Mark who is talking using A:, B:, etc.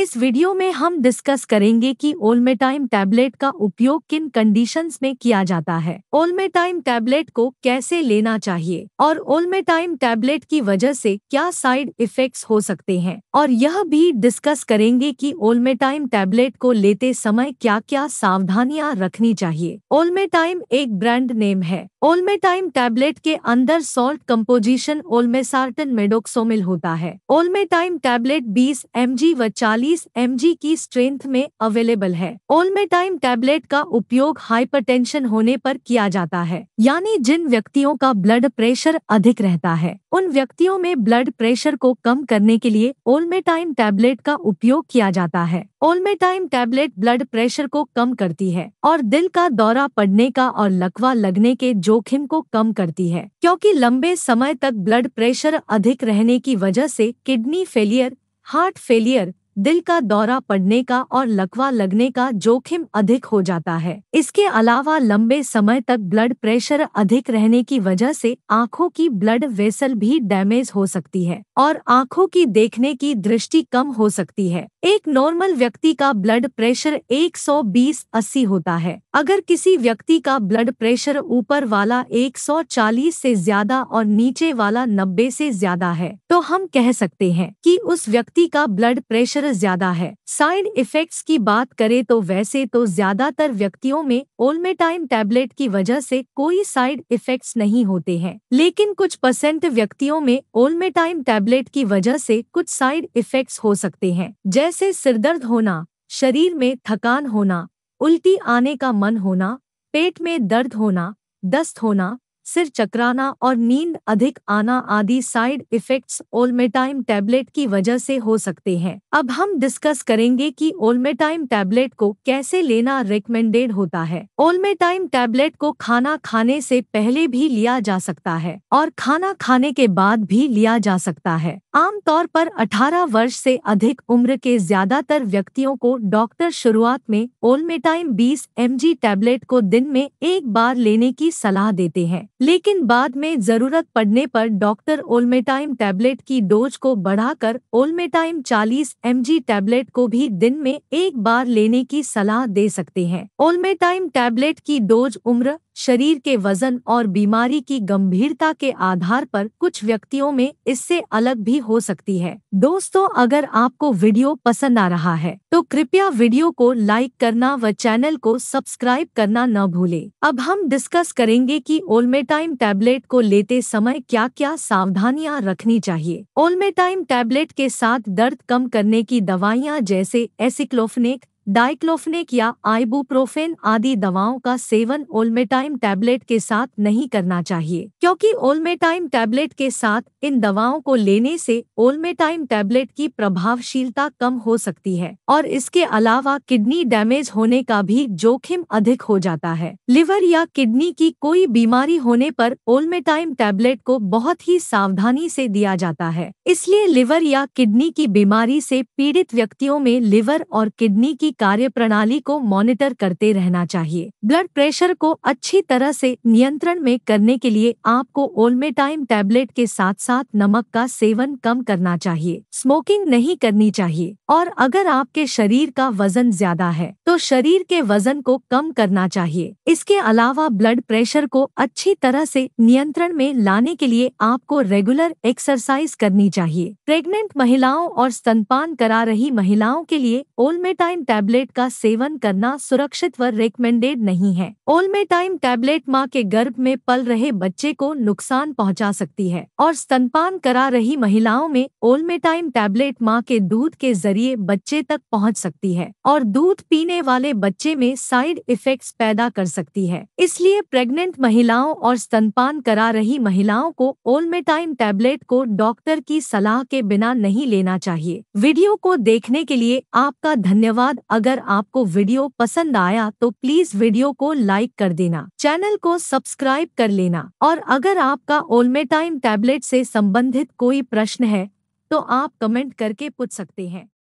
A: इस वीडियो में हम डिस्कस करेंगे कि ओलमेटाइम टैबलेट का उपयोग किन कंडीशंस में किया जाता है ओलमेटाइम टैबलेट को कैसे लेना चाहिए और ओलमेटाइम टैबलेट की वजह से क्या साइड इफेक्ट्स हो सकते हैं और यह भी डिस्कस करेंगे कि ओलमेटाइम टैबलेट को लेते समय क्या क्या सावधानियां रखनी चाहिए ओलमेटाइम एक ब्रांड नेम है ओलमेटाइम टैबलेट के अंदर सॉल्ट कम्पोजिशन ओलमेसार्टन मेडोक्सोमिल होता है ओलमेटाइम टैबलेट बीस एम व चालीस बीस एम की स्ट्रेंथ में अवेलेबल है ओलमेटाइम टैबलेट का उपयोग हाइपरटेंशन होने पर किया जाता है यानी जिन व्यक्तियों का ब्लड प्रेशर अधिक रहता है उन व्यक्तियों में ब्लड प्रेशर को कम करने के लिए ओलमेटाइम टैबलेट का उपयोग किया जाता है ओलमेटाइम टैबलेट ब्लड प्रेशर को कम करती है और दिल का दौरा पड़ने का और लकवा लगने के जोखिम को कम करती है क्योंकि लंबे समय तक ब्लड प्रेशर अधिक रहने की वजह से किडनी फेलियर हार्ट फेलियर दिल का दौरा पड़ने का और लकवा लगने का जोखिम अधिक हो जाता है इसके अलावा लंबे समय तक ब्लड प्रेशर अधिक रहने की वजह से आंखों की ब्लड वेसल भी डैमेज हो सकती है और आंखों की देखने की दृष्टि कम हो सकती है एक नॉर्मल व्यक्ति का ब्लड प्रेशर 120-80 होता है अगर किसी व्यक्ति का ब्लड प्रेशर ऊपर वाला 140 से ज्यादा और नीचे वाला 90 से ज्यादा है तो हम कह सकते हैं कि उस व्यक्ति का ब्लड प्रेशर प्रेशर ज्यादा है साइड इफेक्ट्स की बात करें तो वैसे तो ज्यादातर व्यक्तियों में ओलमेटाइन टैबलेट की वजह से कोई साइड इफेक्ट्स नहीं होते हैं लेकिन कुछ परसेंट व्यक्तियों में ओलमेटाइन टैबलेट की वजह से कुछ साइड इफेक्ट्स हो सकते हैं जैसे सिरदर्द होना शरीर में थकान होना उल्टी आने का मन होना पेट में दर्द होना दस्त होना सिर चकराना और नींद अधिक आना आदि साइड इफेक्ट्स ओलमेटाइम टैबलेट की वजह से हो सकते हैं अब हम डिस्कस करेंगे कि ओलमेटाइम टैबलेट को कैसे लेना रिकमेंडेड होता है ओलमेटाइम टैबलेट को खाना खाने से पहले भी लिया जा सकता है और खाना खाने के बाद भी लिया जा सकता है आमतौर पर 18 वर्ष से अधिक उम्र के ज्यादातर व्यक्तियों को डॉक्टर शुरुआत में ओल्मेटाइम 20 एम टैबलेट को दिन में एक बार लेने की सलाह देते हैं लेकिन बाद में जरूरत पड़ने पर डॉक्टर ओलमेटाइम टैबलेट की डोज को बढ़ाकर ओल्मेटाइम 40 एम टैबलेट को भी दिन में एक बार लेने की सलाह दे सकते हैं ओलमेटाइम टैबलेट की डोज उम्र शरीर के वजन और बीमारी की गंभीरता के आधार पर कुछ व्यक्तियों में इससे अलग भी हो सकती है दोस्तों अगर आपको वीडियो पसंद आ रहा है तो कृपया वीडियो को लाइक करना व चैनल को सब्सक्राइब करना न भूलें। अब हम डिस्कस करेंगे कि ओलमेटाइम टैबलेट को लेते समय क्या क्या सावधानियां रखनी चाहिए ओलमेटाइम टैबलेट के साथ दर्द कम करने की दवाइयाँ जैसे एसिक्लोफनेक डाइक्लोफनेक या आइबुप्रोफेन आदि दवाओं का सेवन ओलमेटाइम टैबलेट के साथ नहीं करना चाहिए क्योंकि ओलमेटाइम टैबलेट के साथ इन दवाओं को लेने से ओलमेटाइम टैबलेट की प्रभावशीलता कम हो सकती है और इसके अलावा किडनी डैमेज होने का भी जोखिम अधिक हो जाता है लिवर या किडनी की कोई बीमारी होने पर ओलमेटाइम टैबलेट को बहुत ही सावधानी से दिया जाता है इसलिए लिवर या किडनी की बीमारी से पीड़ित व्यक्तियों में लिवर और किडनी की कार्यप्रणाली को मॉनिटर करते रहना चाहिए ब्लड प्रेशर को अच्छी तरह से नियंत्रण में करने के लिए आपको ओलमेटाइम टैबलेट के साथ साथ नमक का सेवन कम करना चाहिए स्मोकिंग नहीं करनी चाहिए और अगर आपके शरीर का वजन ज्यादा है तो शरीर के वजन को कम करना चाहिए इसके अलावा ब्लड प्रेशर को अच्छी तरह से नियंत्रण में लाने के लिए आपको रेगुलर एक्सरसाइज करनी चाहिए प्रेग्नेंट महिलाओं और स्तनपान करा रही महिलाओं के लिए ओलमेटाइम टैबलेट टैबलेट का सेवन करना सुरक्षित व रिकमेंडेड नहीं है ओलमेटाइम टैबलेट माँ के गर्भ में पल रहे बच्चे को नुकसान पहुँचा सकती है और स्तनपान करा रही महिलाओं में ओलमेटाइम टैबलेट माँ के दूध के जरिए बच्चे तक पहुँच सकती है और दूध पीने वाले बच्चे में साइड इफेक्ट पैदा कर सकती है इसलिए प्रेग्नेंट महिलाओं और स्तनपान करा रही महिलाओं को ओलमेटाइम टैबलेट को डॉक्टर की सलाह के बिना नहीं लेना चाहिए वीडियो को देखने के लिए आपका धन्यवाद अगर आपको वीडियो पसंद आया तो प्लीज वीडियो को लाइक कर देना चैनल को सब्सक्राइब कर लेना और अगर आपका ओल्मेटाइम टैबलेट से संबंधित कोई प्रश्न है तो आप कमेंट करके पूछ सकते हैं